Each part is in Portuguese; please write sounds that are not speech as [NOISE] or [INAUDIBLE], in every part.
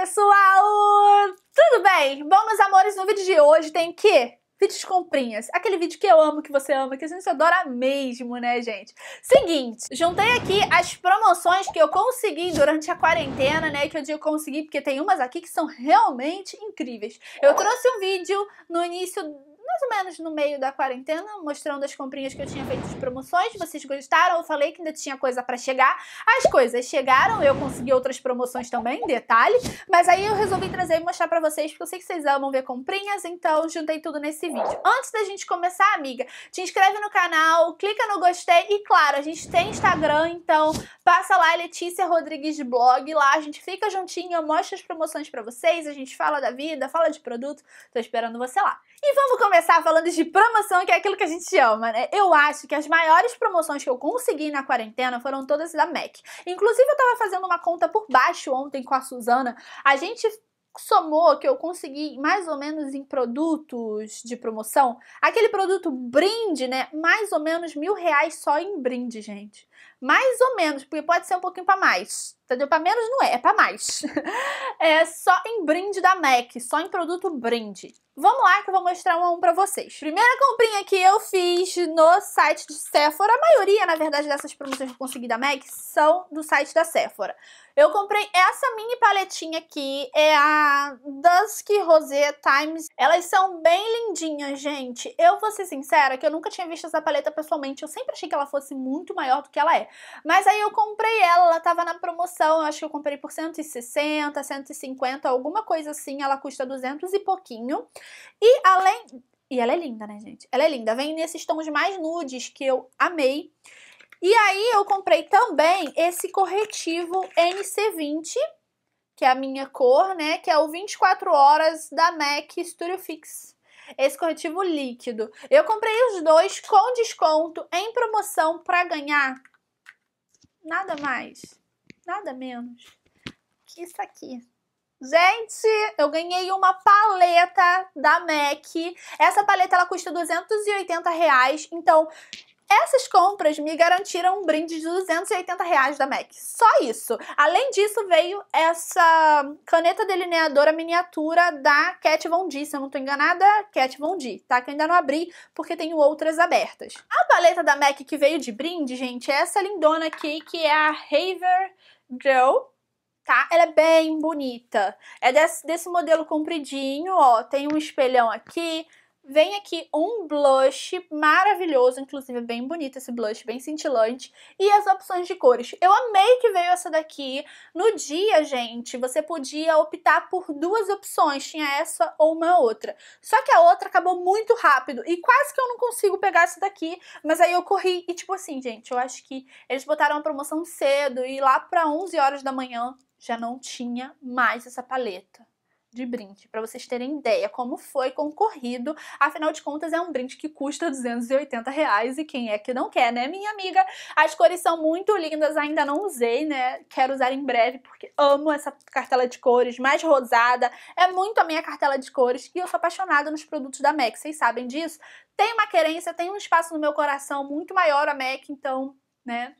pessoal! Tudo bem? Bom, meus amores, no vídeo de hoje tem que vídeos comprinhas. Aquele vídeo que eu amo, que você ama, que a gente adora mesmo, né, gente? Seguinte, juntei aqui as promoções que eu consegui durante a quarentena, né, que eu digo consegui porque tem umas aqui que são realmente incríveis. Eu trouxe um vídeo no início mais ou menos no meio da quarentena, mostrando as comprinhas que eu tinha feito de promoções. Vocês gostaram? Eu falei que ainda tinha coisa para chegar. As coisas chegaram, eu consegui outras promoções também, detalhe. Mas aí eu resolvi trazer e mostrar para vocês, porque eu sei que vocês amam ver comprinhas, então juntei tudo nesse vídeo. Antes da gente começar, amiga, te inscreve no canal, clica no gostei e, claro, a gente tem Instagram, então passa lá, é Letícia Rodrigues Blog, lá a gente fica juntinho, eu mostro as promoções para vocês, a gente fala da vida, fala de produto. Tô esperando você lá. E vamos começar começar falando de promoção, que é aquilo que a gente ama, né? Eu acho que as maiores promoções que eu consegui na quarentena foram todas da MAC. Inclusive, eu tava fazendo uma conta por baixo ontem com a Suzana. A gente somou que eu consegui mais ou menos em produtos de promoção, aquele produto brinde, né? Mais ou menos mil reais só em brinde, gente mais ou menos, porque pode ser um pouquinho para mais. Entendeu? Para menos não é, é para mais. [LAUGHS] é só em brinde da MAC, só em produto brinde. Vamos lá que eu vou mostrar um a um para vocês. Primeira comprinha que eu fiz no site de Sephora, a maioria, na verdade, dessas promoções que eu consegui da MAC são do site da Sephora. Eu comprei essa mini paletinha aqui, é a Dusk Rosé Times. Elas são bem lindinhas, gente. Eu vou ser sincera que eu nunca tinha visto essa paleta pessoalmente, eu sempre achei que ela fosse muito maior do que ela é. Mas aí eu comprei ela, ela tava na promoção, eu acho que eu comprei por 160, 150, alguma coisa assim, ela custa 200 e pouquinho. E além... E ela é linda, né, gente? Ela é linda, vem nesses tons mais nudes que eu amei. E aí eu comprei também esse corretivo NC20, que é a minha cor, né? Que é o 24 horas da MAC Studio Fix. Esse corretivo líquido. Eu comprei os dois com desconto em promoção para ganhar Nada mais, nada menos que isso aqui. Gente, eu ganhei uma paleta da MAC. Essa paleta ela custa 280 reais. Então, essas compras me garantiram um brinde de 280 reais da MAC. Só isso. Além disso, veio essa caneta delineadora miniatura da Cat Von D. Se eu não tô enganada, Cat Von D, tá? Que eu ainda não abri, porque tenho outras abertas. A paleta da MAC que veio de brinde, gente, é essa lindona aqui, que é a Haver Girl tá? Ela é bem bonita. É desse, desse modelo compridinho, ó. Tem um espelhão aqui, Vem aqui um blush maravilhoso, inclusive bem bonito esse blush, bem cintilante. E as opções de cores. Eu amei que veio essa daqui. No dia, gente, você podia optar por duas opções, tinha essa ou uma outra. Só que a outra acabou muito rápido e quase que eu não consigo pegar essa daqui. Mas aí eu corri e tipo assim, gente, eu acho que eles botaram a promoção cedo e lá para 11 horas da manhã já não tinha mais essa paleta de brinde, para vocês terem ideia como foi concorrido. Afinal de contas, é um brinde que custa 280 reais e quem é que não quer, né, minha amiga? As cores são muito lindas, ainda não usei, né? Quero usar em breve porque amo essa cartela de cores mais rosada. É muito a minha cartela de cores e eu sou apaixonada nos produtos da MAC, vocês sabem disso? Tem uma querência, tem um espaço no meu coração muito maior a MAC, então, né?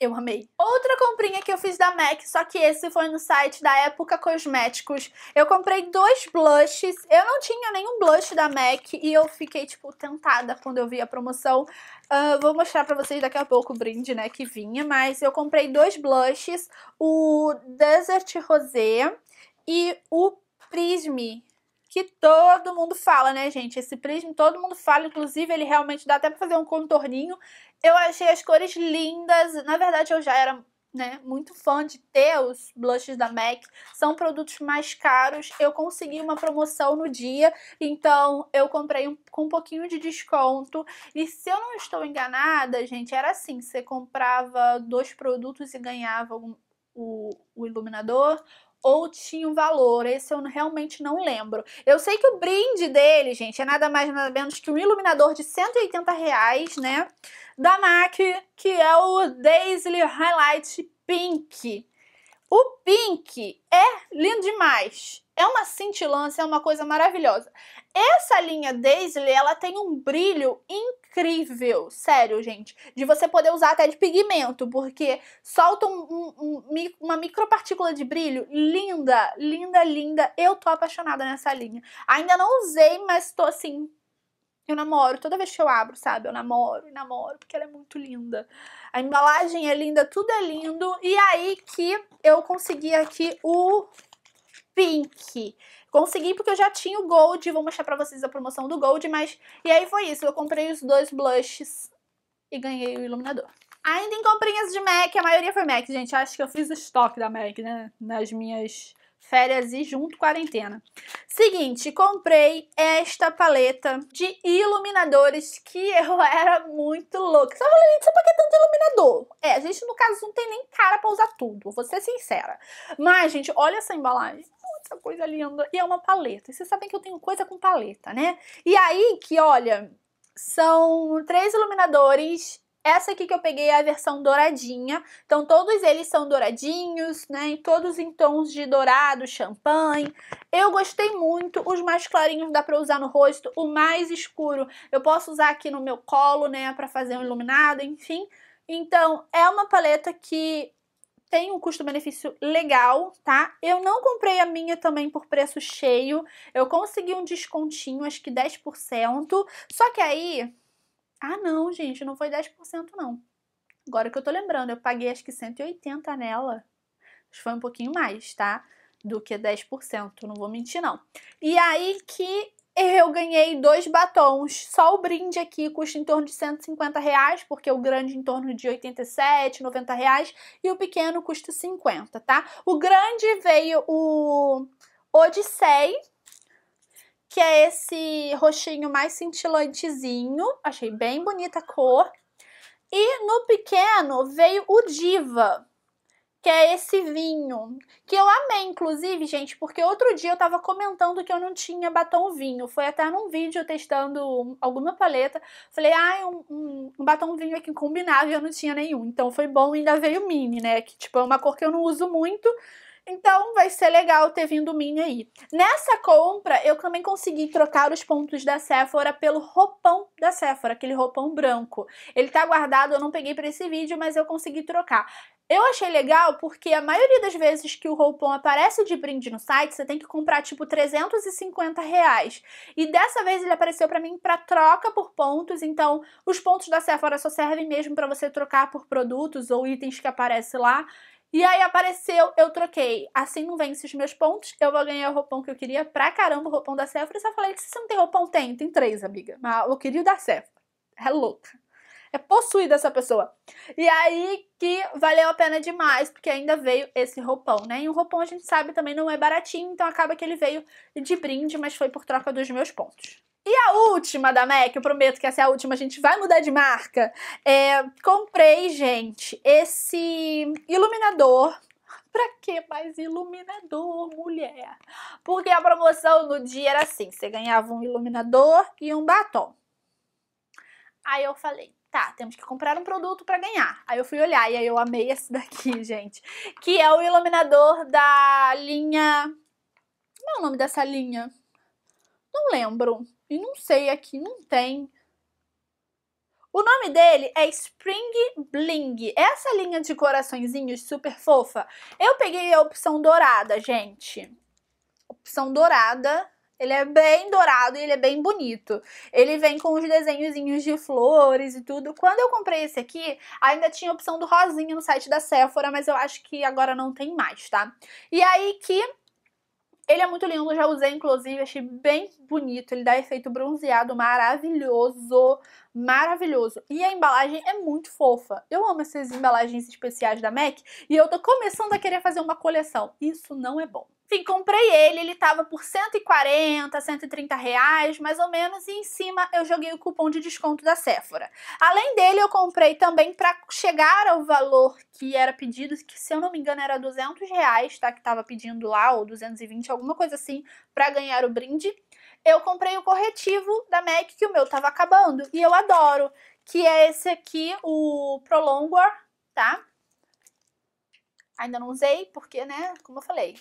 Eu amei. Outra comprinha que eu fiz da MAC, só que esse foi no site da Época Cosméticos. Eu comprei dois blushes. Eu não tinha nenhum blush da MAC e eu fiquei, tipo, tentada quando eu vi a promoção. Uh, vou mostrar pra vocês daqui a pouco o brinde, né, que vinha. Mas eu comprei dois blushes, o Desert Rosé e o Prisme que todo mundo fala, né, gente? Esse prisma todo mundo fala, inclusive ele realmente dá até pra fazer um contorninho eu achei as cores lindas. Na verdade, eu já era né, muito fã de ter os blushes da MAC. São produtos mais caros. Eu consegui uma promoção no dia, então eu comprei um, com um pouquinho de desconto. E se eu não estou enganada, gente, era assim: você comprava dois produtos e ganhava um, o, o iluminador, ou tinha um valor, esse eu realmente não lembro. Eu sei que o brinde dele, gente, é nada mais nada menos que um iluminador de 180 reais, né? Da MAC, que é o Daisy Highlight Pink. O pink é lindo demais. É uma cintilância, é uma coisa maravilhosa. Essa linha Daisley, ela tem um brilho incrível, sério, gente. De você poder usar até de pigmento, porque solta um, um, um, uma micropartícula de brilho linda, linda, linda. Eu tô apaixonada nessa linha. Ainda não usei, mas tô assim eu namoro, toda vez que eu abro, sabe? Eu namoro, namoro, porque ela é muito linda. A embalagem é linda, tudo é lindo. E aí que eu consegui aqui o Pink. Consegui porque eu já tinha o Gold, vou mostrar pra vocês a promoção do Gold, mas... E aí foi isso, eu comprei os dois blushes e ganhei o iluminador. Ainda em comprinhas de MAC, a maioria foi MAC, gente. Acho que eu fiz o estoque da MAC, né? Nas minhas férias e junto quarentena. Seguinte, comprei esta paleta de iluminadores que eu [LAUGHS] era muito louca. Só falei, gente, pra que tanto iluminador? É, a gente, no caso, não tem nem cara pra usar tudo, vou ser sincera. Mas, gente, olha essa embalagem. Essa coisa linda. E é uma paleta. E vocês sabem que eu tenho coisa com paleta, né? E aí que, olha, são três iluminadores essa aqui que eu peguei é a versão douradinha, então todos eles são douradinhos, né, todos em tons de dourado, champanhe. Eu gostei muito, os mais clarinhos dá pra usar no rosto, o mais escuro eu posso usar aqui no meu colo, né, pra fazer um iluminado, enfim. Então, é uma paleta que tem um custo-benefício legal, tá? Eu não comprei a minha também por preço cheio, eu consegui um descontinho, acho que 10%, só que aí ah, não, gente, não foi 10% não. Agora que eu tô lembrando, eu paguei acho que 180 nela. Acho que foi um pouquinho mais, tá? Do que 10%, não vou mentir não. E aí que eu ganhei dois batons. Só o brinde aqui custa em torno de 150 reais, porque o grande em torno de 87, 90 reais. E o pequeno custa 50, tá? O grande veio o Odyssey, que é esse roxinho mais cintilantezinho. Achei bem bonita a cor. E no pequeno veio o Diva, que é esse vinho, que eu amei, inclusive, gente, porque outro dia eu tava comentando que eu não tinha batom vinho. Foi até num vídeo testando alguma paleta. Falei, ai, ah, um, um, um, batom vinho aqui combinava e eu não tinha nenhum. Então foi bom, ainda veio mini, né? Que tipo, é uma cor que eu não uso muito, então vai ser legal ter vindo minha aí. Nessa compra, eu também consegui trocar os pontos da Sephora pelo roupão da Sephora, aquele roupão branco. Ele tá guardado, eu não peguei pra esse vídeo, mas eu consegui trocar. Eu achei legal porque a maioria das vezes que o roupão aparece de brinde no site, você tem que comprar tipo 350 reais. E dessa vez ele apareceu para mim para troca por pontos, então os pontos da Sephora só servem mesmo para você trocar por produtos ou itens que aparecem lá. E aí apareceu, eu troquei. Assim não vence os meus pontos, eu vou ganhar o roupão que eu queria pra caramba, o roupão da Sephora. Eu só falei, se você não tem roupão, tem. Tem três, amiga. Mas ah, eu queria o da Sephora. É louca é possuída essa pessoa. E aí que valeu a pena demais, porque ainda veio esse roupão, né? E o roupão a gente sabe também não é baratinho, então acaba que ele veio de brinde, mas foi por troca dos meus pontos. E a última da MAC, eu prometo que essa é a última, a gente vai mudar de marca. É, comprei, gente, esse iluminador [LAUGHS] Pra que mais iluminador, mulher? Porque a promoção no dia era assim: você ganhava um iluminador e um batom. Aí eu falei: tá, temos que comprar um produto para ganhar. Aí eu fui olhar e aí eu amei esse daqui, [LAUGHS] gente, que é o iluminador da linha... Como é o nome dessa linha? Não lembro. E não sei aqui, não tem. O nome dele é Spring Bling. Essa linha de coraçõezinhos super fofa. Eu peguei a opção dourada, gente. Opção dourada ele é bem dourado e ele é bem bonito. Ele vem com os desenhozinhos de flores e tudo. Quando eu comprei esse aqui, ainda tinha a opção do rosinha no site da Sephora, mas eu acho que agora não tem mais, tá? E aí que ele é muito lindo, já usei inclusive, achei bem bonito. Ele dá efeito bronzeado maravilhoso, maravilhoso. E a embalagem é muito fofa. Eu amo essas embalagens especiais da MAC e eu tô começando a querer fazer uma coleção. Isso não é bom. Enfim, comprei ele, ele tava por 140, 130 reais, mais ou menos, e em cima eu joguei o cupom de desconto da Sephora. Além dele, eu comprei também para chegar ao valor que era pedido, que se eu não me engano era 200 reais, tá? Que tava pedindo lá, ou 220, alguma coisa assim, para ganhar o brinde. Eu comprei o corretivo da MAC, que o meu tava acabando, e eu adoro, que é esse aqui, o Prolongor, tá? Ainda não usei, porque, né, como eu falei,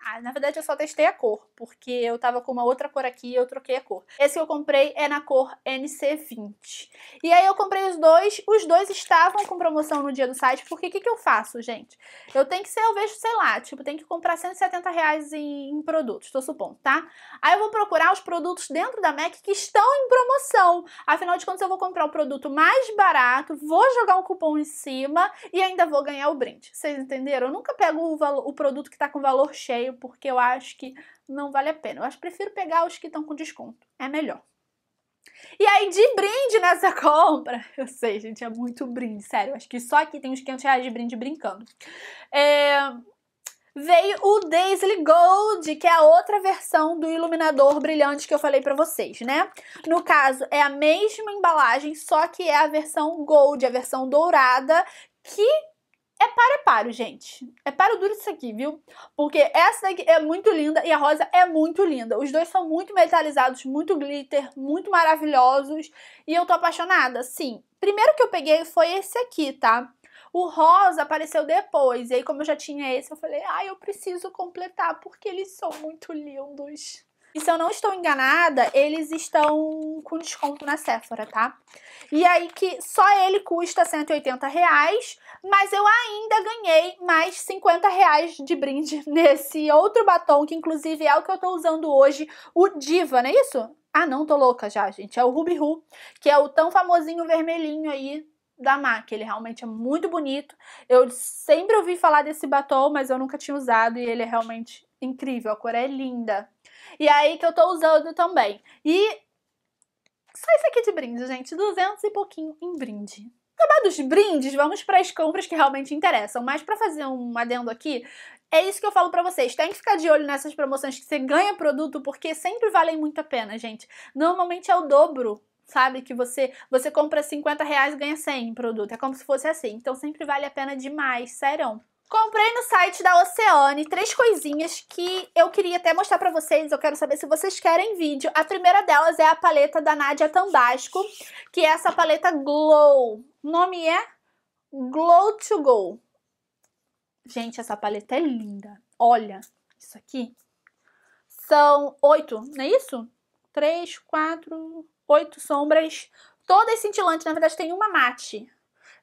ah, na verdade eu só testei a cor, porque eu tava com uma outra cor aqui e eu troquei a cor. Esse que eu comprei é na cor NC20. E aí eu comprei os dois, os dois estavam com promoção no dia do site, porque o que, que eu faço, gente? Eu tenho que ser, eu vejo, sei lá, tipo, tem que comprar 170 reais em, em produtos, tô supondo, tá? Aí eu vou procurar os produtos dentro da MAC que estão em promoção. Afinal de contas eu vou comprar o um produto mais barato, vou jogar um cupom em cima e ainda vou ganhar o brinde. Vocês entenderam? Eu nunca pego o, o produto que tá com valor cheio, sorteio, porque eu acho que não vale a pena. Eu acho prefiro pegar os que estão com desconto. É melhor. E aí, de brinde nessa [LAUGHS] compra, eu sei, gente, é muito brinde, sério. Acho que só aqui tem uns 500 reais de brinde brincando. É... Veio o Daisy Gold, que é a outra versão do iluminador brilhante que eu falei pra vocês, né? No caso, é a mesma embalagem, só que é a versão Gold, a versão dourada, que é para é paro, gente. É para duro isso aqui, viu? Porque essa daqui é muito linda e a rosa é muito linda. Os dois são muito metalizados, muito glitter, muito maravilhosos. E eu tô apaixonada, sim. Primeiro que eu peguei foi esse aqui, tá? O rosa apareceu depois. E aí, como eu já tinha esse, eu falei, ai, ah, eu preciso completar, porque eles são muito lindos. E se eu não estou enganada, eles estão com desconto na Sephora, tá? E aí que só ele custa 180 reais, mas eu ainda ganhei mais 50 reais de brinde [LAUGHS] nesse outro batom, que inclusive é o que eu tô usando hoje, o Diva, não é isso? Ah não, tô louca já, gente. É o Ruby Ruby, que é o tão famosinho vermelhinho aí da MAC, ele realmente é muito bonito. Eu sempre ouvi falar desse batom, mas eu nunca tinha usado e ele é realmente incrível, a cor é linda. E aí que eu tô usando também. E só isso aqui de brinde, gente. 200 e pouquinho em brinde. Acabados os brindes, vamos para as compras que realmente interessam. Mas para fazer um adendo aqui, é isso que eu falo para vocês. Tem que ficar de olho nessas promoções que você ganha produto, porque sempre valem muito a pena, gente. Normalmente é o dobro sabe? Que você você compra 50 reais e ganha 100 em produto. É como se fosse assim. Então sempre vale a pena demais, sério. Comprei no site da Oceane três coisinhas que eu queria até mostrar pra vocês. Eu quero saber se vocês querem vídeo. A primeira delas é a paleta da Nadia Tambasco, que é essa paleta Glow. O nome é Glow to Go. Gente, essa paleta é linda. Olha isso aqui. São oito, não é isso? Três, quatro, oito sombras. Todas cintilantes. Na verdade, tem uma mate.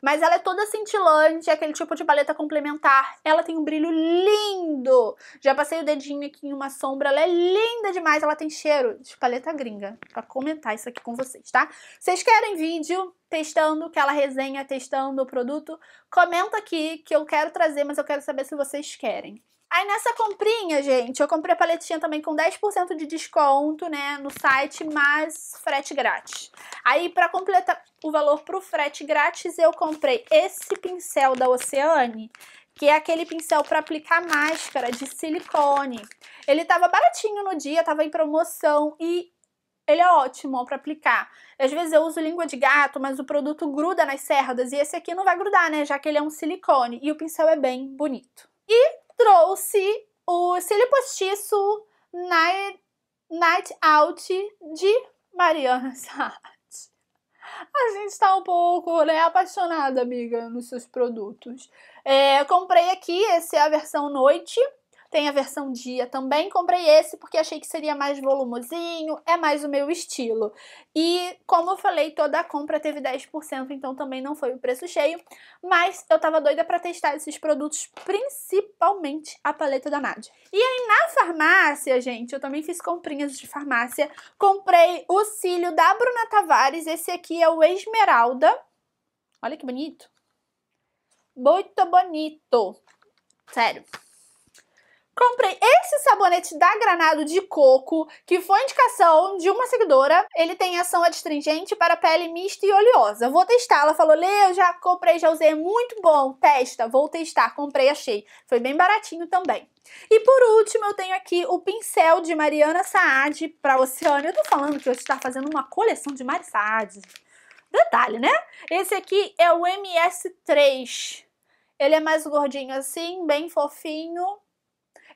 Mas ela é toda cintilante, é aquele tipo de paleta complementar. Ela tem um brilho lindo. Já passei o dedinho aqui em uma sombra, ela é linda demais. Ela tem cheiro de paleta gringa. Pra comentar isso aqui com vocês, tá? Vocês querem vídeo testando, que ela resenha testando o produto? Comenta aqui que eu quero trazer, mas eu quero saber se vocês querem. Aí nessa comprinha, gente, eu comprei a paletinha também com 10% de desconto, né, no site, mas frete grátis. Aí para completar o valor pro frete grátis, eu comprei esse pincel da Oceane, que é aquele pincel para aplicar máscara de silicone. Ele tava baratinho no dia, tava em promoção e ele é ótimo para aplicar. Às vezes eu uso língua de gato, mas o produto gruda nas cerdas e esse aqui não vai grudar, né, já que ele é um silicone e o pincel é bem bonito. E trouxe o Cílio Postiço Night, Night Out de Mariana [LAUGHS] Saad. A gente tá um pouco, né, apaixonada, amiga, nos seus produtos. É, comprei aqui, essa é a versão noite. Tem a versão dia também. Comprei esse porque achei que seria mais volumosinho, é mais o meu estilo. E como eu falei, toda a compra teve 10%, então também não foi o preço cheio. Mas eu tava doida para testar esses produtos, principalmente a paleta da Nádia. E aí na farmácia, gente, eu também fiz comprinhas de farmácia. Comprei o cílio da Bruna Tavares. Esse aqui é o Esmeralda. Olha que bonito. Muito bonito. Sério. Comprei esse sabonete da Granado de coco, que foi indicação de uma seguidora. Ele tem ação adstringente para pele mista e oleosa. Vou testar. Ela falou, Lê, já comprei, já usei, é muito bom, testa. Vou testar, comprei, achei. Foi bem baratinho também. E por último, eu tenho aqui o pincel de Mariana Saad para Oceano. Eu tô falando que eu estou tá fazendo uma coleção de Mari Saad. Detalhe, né? Esse aqui é o MS3. Ele é mais gordinho assim, bem fofinho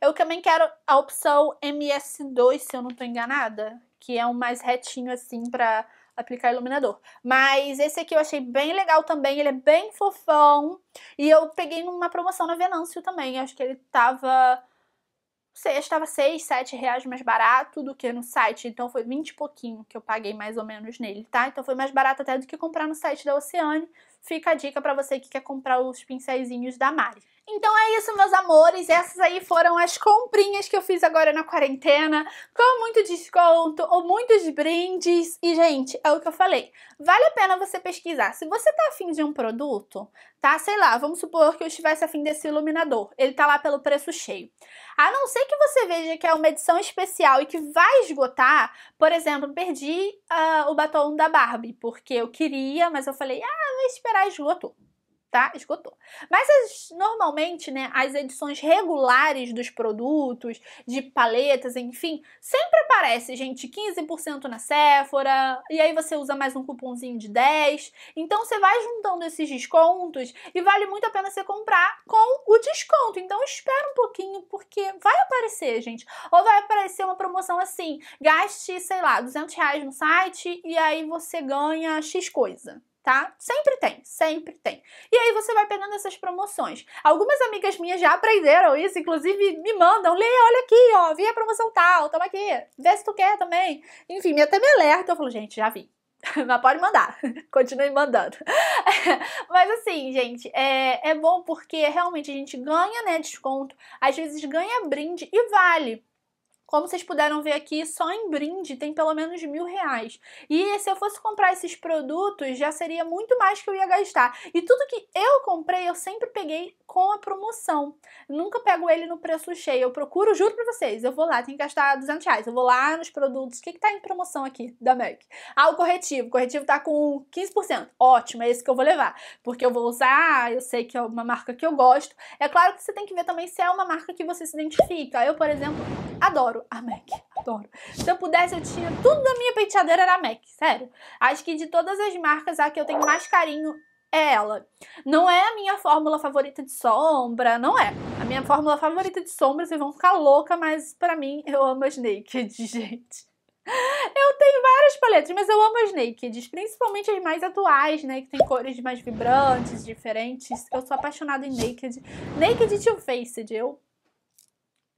eu também quero a opção MS2, se eu não tô enganada, que é um mais retinho assim pra aplicar iluminador. Mas esse aqui eu achei bem legal também, ele é bem fofão. E eu peguei numa promoção na Venâncio também, acho que ele tava... Não sei, estava 6, 7 reais mais barato do que no site, então foi 20 e pouquinho que eu paguei mais ou menos nele, tá? Então foi mais barato até do que comprar no site da Oceane, fica a dica para você que quer comprar os pincéis da Mari. Então é isso, meus amores. Essas aí foram as comprinhas que eu fiz agora na quarentena, com muito desconto ou muitos brindes. E, gente, é o que eu falei. Vale a pena você pesquisar. Se você tá afim de um produto, tá? Sei lá, vamos supor que eu estivesse afim desse iluminador. Ele tá lá pelo preço cheio. A não ser que você veja que é uma edição especial e que vai esgotar. Por exemplo, perdi uh, o batom da Barbie, porque eu queria, mas eu falei, ah, vou esperar esgotou. Tá? Esgotou. Mas as, normalmente, né, as edições regulares dos produtos, de paletas, enfim, sempre aparece, gente, 15% na Sephora, e aí você usa mais um cupomzinho de 10. Então você vai juntando esses descontos e vale muito a pena você comprar com o desconto. Então espera um pouquinho porque vai aparecer, gente. Ou vai aparecer uma promoção assim, gaste, sei lá, 200 reais no site e aí você ganha X coisa tá? Sempre tem, sempre tem. E aí você vai pegando essas promoções. Algumas amigas minhas já aprenderam isso, inclusive me mandam, lê, olha aqui, ó, vi a promoção tal, toma aqui, vê se tu quer também. Enfim, até me alerta, eu falo, gente, já vi. [LAUGHS] Mas pode mandar, [LAUGHS] continue mandando. [LAUGHS] Mas assim, gente, é, é bom porque realmente a gente ganha né, desconto, às vezes ganha brinde e vale. Como vocês puderam ver aqui, só em brinde tem pelo menos mil reais. E se eu fosse comprar esses produtos, já seria muito mais que eu ia gastar. E tudo que eu comprei, eu sempre peguei com a promoção. nunca pego ele no preço cheio. Eu procuro, juro pra vocês, eu vou lá, tem que gastar 200 reais. Eu vou lá nos produtos, o que, que tá em promoção aqui da MAC? Ah, o corretivo. O corretivo tá com 15%. Ótimo, é esse que eu vou levar. Porque eu vou usar, eu sei que é uma marca que eu gosto. É claro que você tem que ver também se é uma marca que você se identifica. Eu, por exemplo, adoro a MAC. Adoro. Se eu pudesse, eu tinha tudo da minha penteadeira era a MAC, sério. Acho que de todas as marcas, a que eu tenho mais carinho é ela. Não é a minha fórmula favorita de sombra, não é. A minha fórmula favorita de sombra, vocês vão ficar louca, mas para mim eu amo as naked, [LAUGHS] gente. Eu tenho várias paletas, mas eu amo as nakeds, principalmente as mais atuais, né? Que tem cores mais vibrantes, diferentes. Eu sou apaixonada em naked. Naked Too Faced, eu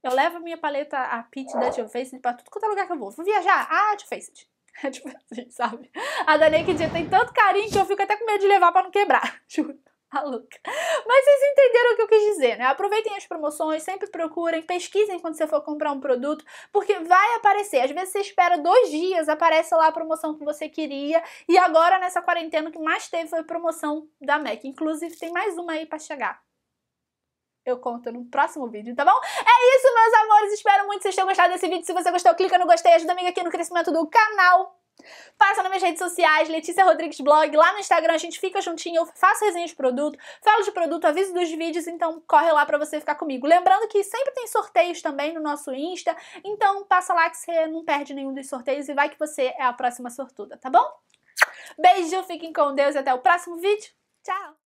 eu levo a minha paleta, a pitch da Too Faced pra tudo quanto é lugar que eu vou. Vou viajar, ah, Too Faced. É [LAUGHS] tipo assim, sabe? A da Naked tem tanto carinho que eu fico até com medo de levar para não quebrar, [LAUGHS] juro. Maluca. Tá Mas vocês entenderam o que eu quis dizer, né? Aproveitem as promoções, sempre procurem, pesquisem quando você for comprar um produto, porque vai aparecer. Às vezes você espera dois dias, aparece lá a promoção que você queria. E agora, nessa quarentena, o que mais teve foi promoção da MAC. Inclusive, tem mais uma aí para chegar eu conto no próximo vídeo, tá bom? É isso, meus amores. Espero muito que vocês tenham gostado desse vídeo. Se você gostou, clica no gostei, ajuda amiga aqui no crescimento do canal. Passa nas minhas redes sociais, Letícia Rodrigues Blog. Lá no Instagram a gente fica juntinho, eu faço resenha de produto, falo de produto, aviso dos vídeos, então corre lá pra você ficar comigo. Lembrando que sempre tem sorteios também no nosso Insta, então passa lá que você não perde nenhum dos sorteios e vai que você é a próxima sortuda, tá bom? Beijo, fiquem com Deus e até o próximo vídeo. Tchau!